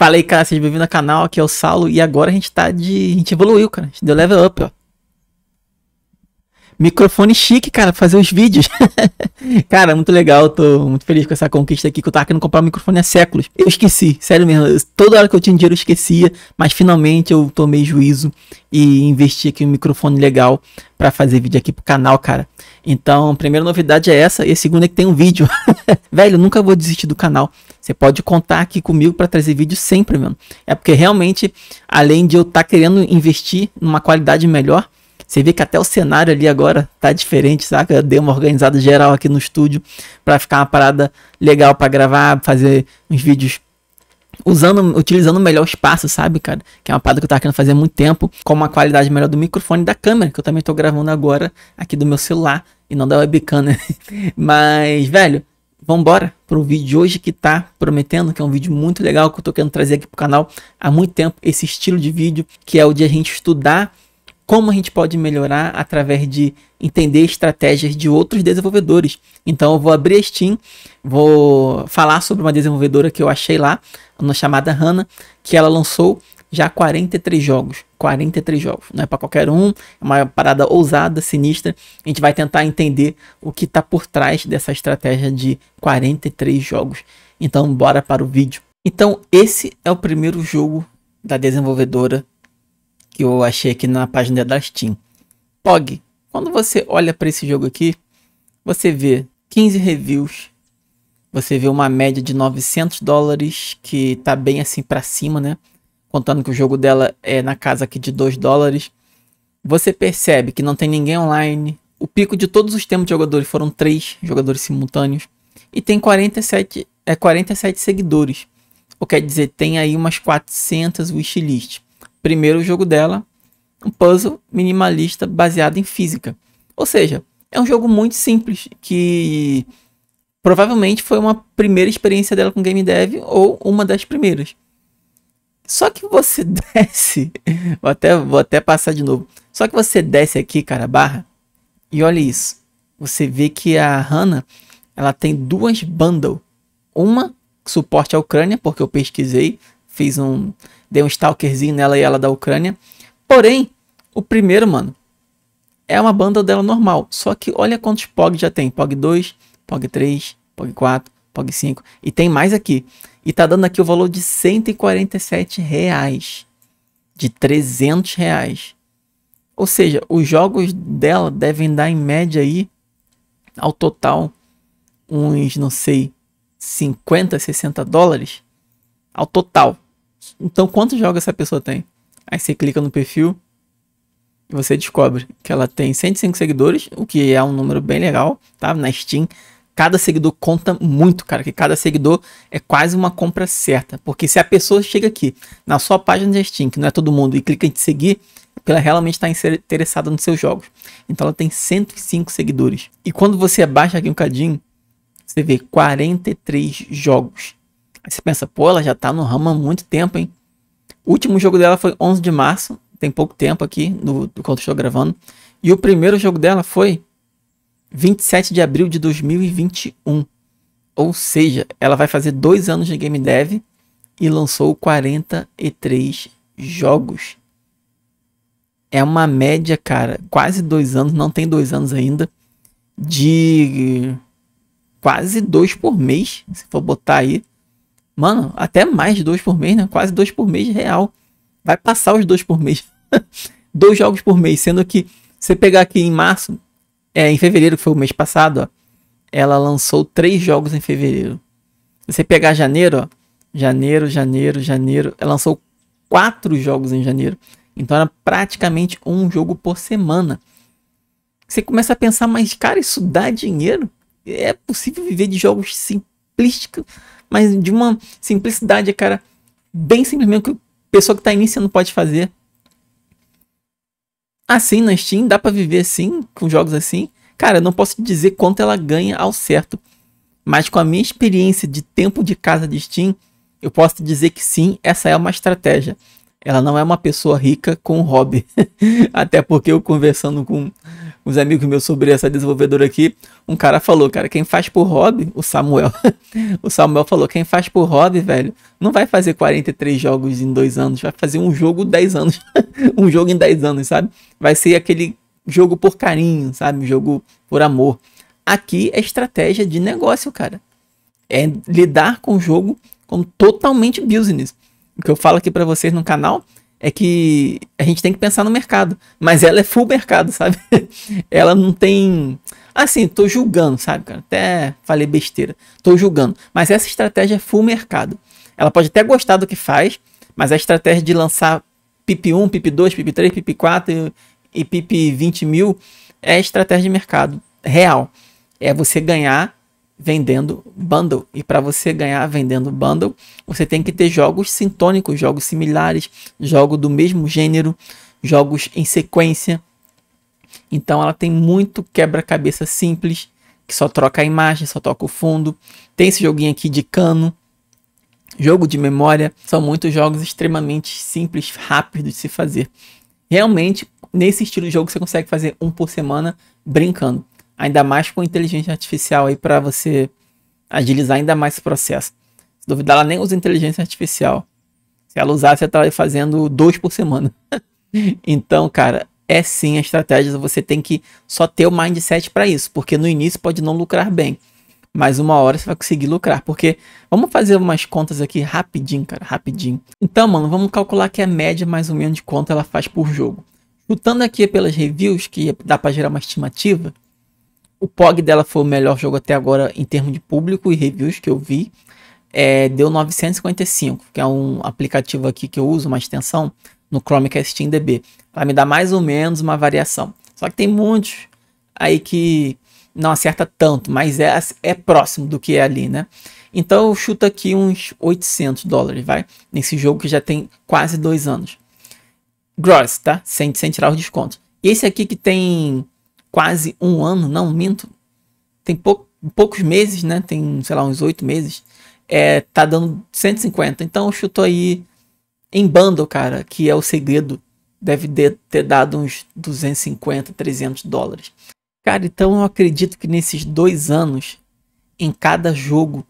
Falei, cara, seja bem-vindo ao canal, aqui é o Saulo, e agora a gente tá de. A gente evoluiu, cara. A gente deu level up, ó microfone chique, cara, pra fazer os vídeos. cara, muito legal, tô muito feliz com essa conquista aqui, que eu tava querendo comprar um microfone há séculos. Eu esqueci, sério mesmo, toda hora que eu tinha dinheiro eu esquecia, mas finalmente eu tomei juízo e investi aqui um microfone legal para fazer vídeo aqui pro canal, cara. Então, primeira novidade é essa, e a segunda é que tem um vídeo. Velho, nunca vou desistir do canal. Você pode contar aqui comigo para trazer vídeo sempre, mano. É porque realmente, além de eu estar tá querendo investir numa qualidade melhor, você vê que até o cenário ali agora tá diferente, saca? Eu dei uma organizada geral aqui no estúdio para ficar uma parada legal para gravar, fazer uns vídeos usando, utilizando melhor espaço, sabe, cara? Que é uma parada que eu tava querendo fazer há muito tempo, com uma qualidade melhor do microfone e da câmera, que eu também tô gravando agora aqui do meu celular e não da webcam, né? Mas, velho, vambora pro vídeo de hoje que tá prometendo, que é um vídeo muito legal que eu tô querendo trazer aqui pro canal há muito tempo, esse estilo de vídeo, que é o de a gente estudar como a gente pode melhorar através de entender estratégias de outros desenvolvedores. Então eu vou abrir a Steam, vou falar sobre uma desenvolvedora que eu achei lá, uma chamada Hanna, que ela lançou já 43 jogos. 43 jogos, não é para qualquer um, é uma parada ousada, sinistra. A gente vai tentar entender o que está por trás dessa estratégia de 43 jogos. Então, bora para o vídeo. Então, esse é o primeiro jogo da desenvolvedora que eu achei aqui na página da Steam. POG. Quando você olha para esse jogo aqui, você vê 15 reviews, você vê uma média de 900 dólares, que tá bem assim para cima, né? Contando que o jogo dela é na casa aqui de 2 dólares. Você percebe que não tem ninguém online. O pico de todos os tempos de jogadores foram 3 jogadores simultâneos. E tem 47, é, 47 seguidores. O que quer dizer, tem aí umas 400 wishlists primeiro jogo dela, um puzzle minimalista baseado em física. Ou seja, é um jogo muito simples que provavelmente foi uma primeira experiência dela com game dev ou uma das primeiras. Só que você desce, vou até, vou até passar de novo. Só que você desce aqui, cara, barra, e olha isso. Você vê que a Hannah, ela tem duas bundles. Uma suporte à Ucrânia, porque eu pesquisei, Fiz um. Dei um stalkerzinho nela e ela da Ucrânia. Porém, o primeiro, mano, é uma banda dela normal. Só que olha quantos POG já tem: POG 2, POG 3, POG 4, POG 5. E tem mais aqui. E tá dando aqui o valor de 147 reais. De 300 reais. Ou seja, os jogos dela devem dar em média aí, ao total, uns, não sei, 50, 60 dólares. Ao total. Então, quantos jogos essa pessoa tem? Aí você clica no perfil e você descobre que ela tem 105 seguidores, o que é um número bem legal, tá? Na Steam. Cada seguidor conta muito, cara, que cada seguidor é quase uma compra certa. Porque se a pessoa chega aqui na sua página da Steam, que não é todo mundo, e clica em seguir, ela realmente está interessada nos seus jogos. Então ela tem 105 seguidores. E quando você abaixa aqui um cadinho, você vê 43 jogos você pensa, pô, ela já tá no ramo há muito tempo, hein? O último jogo dela foi 11 de março, tem pouco tempo aqui, no, quando estou gravando. E o primeiro jogo dela foi 27 de abril de 2021. Ou seja, ela vai fazer dois anos de game dev e lançou 43 jogos. É uma média, cara, quase dois anos, não tem dois anos ainda, de quase dois por mês, se for botar aí. Mano, até mais dois por mês, né? Quase dois por mês real. Vai passar os dois por mês. dois jogos por mês. Sendo que você pegar aqui em março, é, em fevereiro, que foi o mês passado, ó, ela lançou três jogos em fevereiro. você pegar janeiro, ó, janeiro, janeiro, janeiro, ela lançou quatro jogos em janeiro. Então era praticamente um jogo por semana. Você começa a pensar, mas cara, isso dá dinheiro? É possível viver de jogos simplísticos? mas de uma simplicidade, cara, bem simplesmente que a pessoa que está iniciando pode fazer. Assim, na Steam, dá para viver assim, com jogos assim. Cara, eu não posso dizer quanto ela ganha ao certo, mas com a minha experiência de tempo de casa de Steam, eu posso dizer que sim, essa é uma estratégia. Ela não é uma pessoa rica com hobby. Até porque eu conversando com uns amigos meus sobre essa desenvolvedora aqui, um cara falou, cara, quem faz por hobby, o Samuel, o Samuel falou, quem faz por hobby, velho, não vai fazer 43 jogos em dois anos, vai fazer um jogo 10 anos, um jogo em 10 anos, sabe? Vai ser aquele jogo por carinho, sabe? Jogo por amor. Aqui é estratégia de negócio, cara. É lidar com o jogo como totalmente business. O que eu falo aqui para vocês no canal é que a gente tem que pensar no mercado. Mas ela é full mercado, sabe? ela não tem. Assim, tô julgando, sabe, cara? Até falei besteira. Tô julgando. Mas essa estratégia é full mercado. Ela pode até gostar do que faz, mas a estratégia de lançar PIP 1, PIP 2, PIP 3, PIP 4 e, e PIP 20 mil é estratégia de mercado real. É você ganhar vendendo bundle. E para você ganhar vendendo bundle, você tem que ter jogos sintônicos, jogos similares, jogos do mesmo gênero, jogos em sequência. Então ela tem muito quebra-cabeça simples, que só troca a imagem, só toca o fundo. Tem esse joguinho aqui de cano, jogo de memória. São muitos jogos extremamente simples, rápidos de se fazer. Realmente, nesse estilo de jogo, você consegue fazer um por semana brincando ainda mais com inteligência artificial aí para você agilizar ainda mais esse processo. Se duvidar, ela nem usa inteligência artificial. Se ela usasse, ela estaria fazendo dois por semana. então, cara, é sim a estratégia. Você tem que só ter o mindset para isso, porque no início pode não lucrar bem, mas uma hora você vai conseguir lucrar. Porque vamos fazer umas contas aqui rapidinho, cara, rapidinho. Então, mano, vamos calcular que a média mais ou menos de quanto ela faz por jogo. Chutando aqui pelas reviews, que dá para gerar uma estimativa, o POG dela foi o melhor jogo até agora em termos de público e reviews que eu vi. É, deu 955, que é um aplicativo aqui que eu uso, uma extensão, no Chromecast DB. Vai me dar mais ou menos uma variação. Só que tem muitos aí que não acerta tanto, mas é, é próximo do que é ali, né? Então eu chuto aqui uns 800 dólares, vai? Nesse jogo que já tem quase dois anos. Gross, tá? Sem, sem tirar os descontos. E esse aqui que tem quase um ano, não, minto. Tem pou, poucos meses, né? Tem, sei lá, uns oito meses. É, tá dando 150. Então eu chuto aí em bundle, cara, que é o segredo. Deve de, ter dado uns 250, 300 dólares. Cara, então eu acredito que nesses dois anos, em cada jogo,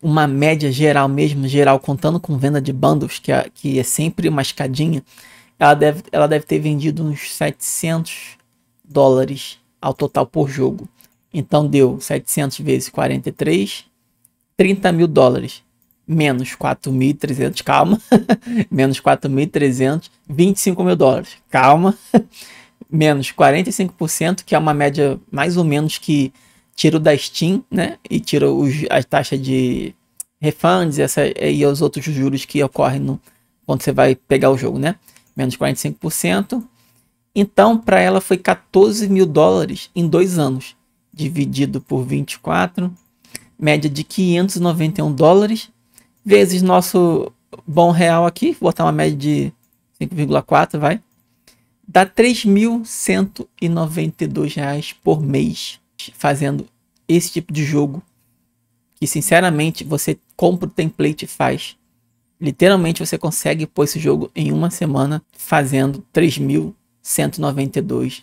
uma média geral mesmo, geral, contando com venda de bundles, que é, que é sempre uma escadinha, ela deve, ela deve ter vendido uns 700, dólares ao total por jogo. Então deu 700 vezes 43, 30 mil dólares. Menos 4.300, calma. menos 4.300, 25 mil dólares. Calma. menos 45%, que é uma média mais ou menos que tira da Steam, né? E tira os, as taxas de refunds essa, e os outros juros que ocorrem no, quando você vai pegar o jogo, né? Menos 45%, então, para ela foi 14 mil dólares em dois anos, dividido por 24, média de 591 dólares, vezes nosso bom real aqui, vou botar uma média de 5,4, vai, dá 3.192 reais por mês fazendo esse tipo de jogo. Que sinceramente você compra o template e faz. Literalmente você consegue pôr esse jogo em uma semana fazendo mil 192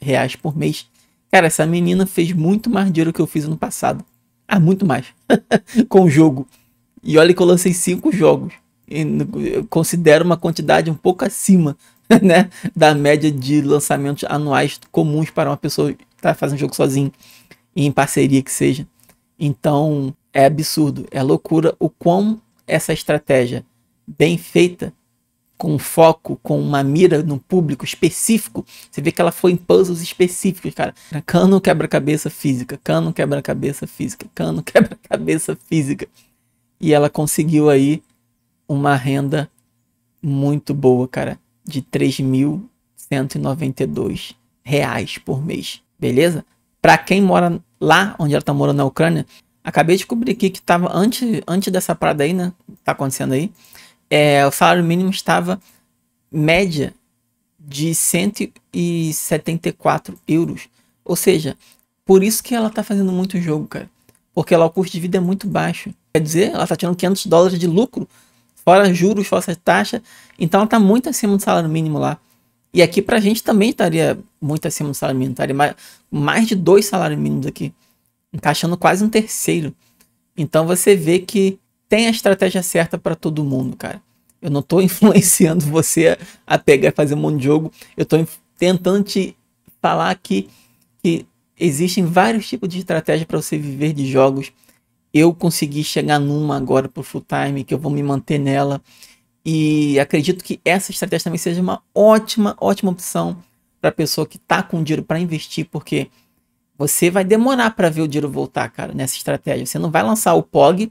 reais por mês. Cara, essa menina fez muito mais dinheiro que eu fiz no passado. Ah, muito mais. Com o jogo. E olha que eu lancei cinco jogos. considero uma quantidade um pouco acima né, da média de lançamentos anuais comuns para uma pessoa que está fazendo jogo sozinho. E em parceria que seja. Então, é absurdo. É loucura o quão essa estratégia bem feita com foco, com uma mira no público específico, você vê que ela foi em puzzles específicos, cara. Cano quebra-cabeça física, cano quebra-cabeça física, cano quebra-cabeça física. E ela conseguiu aí uma renda muito boa, cara, de 3.192 reais por mês, beleza? Para quem mora lá onde ela tá morando na Ucrânia, acabei de descobrir aqui que tava antes, antes dessa parada aí, né? Tá acontecendo aí é, o salário mínimo estava média de 174 euros. Ou seja, por isso que ela tá fazendo muito jogo, cara. Porque lá o custo de vida é muito baixo. Quer dizer, ela tá tirando 500 dólares de lucro, fora juros, fora taxa. Então ela tá muito acima do salário mínimo lá. E aqui pra gente também estaria muito acima do salário mínimo. Estaria mais, mais de dois salários mínimos aqui. Encaixando quase um terceiro. Então você vê que tem a estratégia certa para todo mundo, cara. Eu não estou influenciando você a pegar e fazer um monte de jogo. Eu estou tentando te falar que, que existem vários tipos de estratégia para você viver de jogos. Eu consegui chegar numa agora para o full time, que eu vou me manter nela. E acredito que essa estratégia também seja uma ótima, ótima opção para pessoa que está com dinheiro para investir, porque você vai demorar para ver o dinheiro voltar, cara, nessa estratégia. Você não vai lançar o POG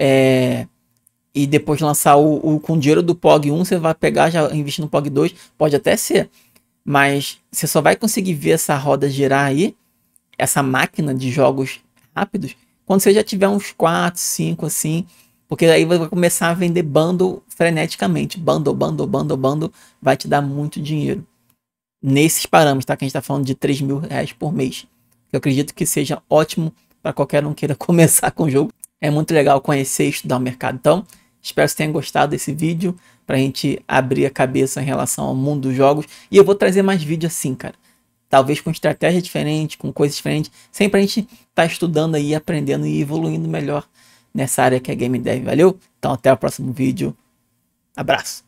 é, e depois lançar o, o, com o dinheiro do POG 1, você vai pegar, já investir no POG 2, pode até ser. Mas você só vai conseguir ver essa roda girar aí, essa máquina de jogos rápidos, quando você já tiver uns 4, 5 assim, porque aí vai começar a vender bundle freneticamente. Bundle, bundle, bundle, bundle, vai te dar muito dinheiro. Nesses parâmetros, tá? Que a gente tá falando de 3 mil reais por mês. Eu acredito que seja ótimo para qualquer um queira começar com o jogo. É muito legal conhecer e estudar o mercado. Então, espero que tenham gostado desse vídeo para a gente abrir a cabeça em relação ao mundo dos jogos. E eu vou trazer mais vídeos assim, cara. Talvez com estratégia diferente, com coisas diferentes. Sempre a gente tá estudando aí, aprendendo e evoluindo melhor nessa área que é Game Dev. Valeu? Então até o próximo vídeo. Abraço!